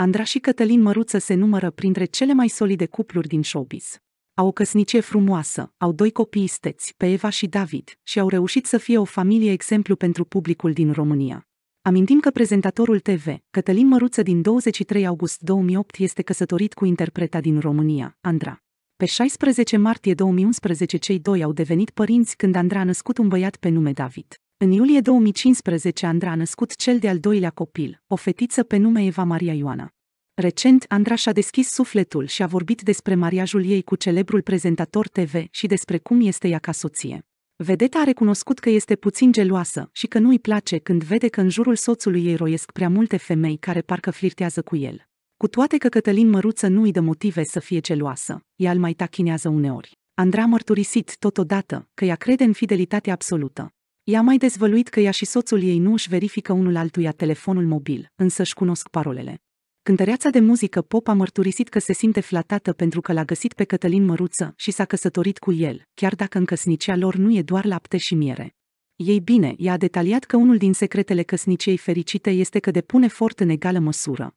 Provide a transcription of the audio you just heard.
Andra și Cătălin Măruță se numără printre cele mai solide cupluri din showbiz. Au o căsnicie frumoasă, au doi copii isteți, pe Eva și David, și au reușit să fie o familie exemplu pentru publicul din România. Amintim că prezentatorul TV, Cătălin Măruță din 23 august 2008 este căsătorit cu interpreta din România, Andra. Pe 16 martie 2011 cei doi au devenit părinți când Andra a născut un băiat pe nume David. În iulie 2015 Andra a născut cel de-al doilea copil, o fetiță pe nume Eva Maria Ioana. Recent, Andra și-a deschis sufletul și a vorbit despre mariajul ei cu celebrul prezentator TV și despre cum este ea ca soție. Vedeta a recunoscut că este puțin geloasă și că nu i place când vede că în jurul soțului ei roiesc prea multe femei care parcă flirtează cu el. Cu toate că Cătălin Măruță nu i dă motive să fie geloasă, ea îl mai tachinează uneori. Andra a mărturisit totodată că ea crede în fidelitate absolută. Ea a mai dezvăluit că ea și soțul ei nu își verifică unul altuia telefonul mobil, însă își cunosc parolele. Cântăreața de muzică pop a mărturisit că se simte flatată pentru că l-a găsit pe Cătălin Măruță și s-a căsătorit cu el, chiar dacă în căsnicia lor nu e doar lapte și miere. Ei bine, i-a detaliat că unul din secretele căsniciei fericite este că depune fort în egală măsură,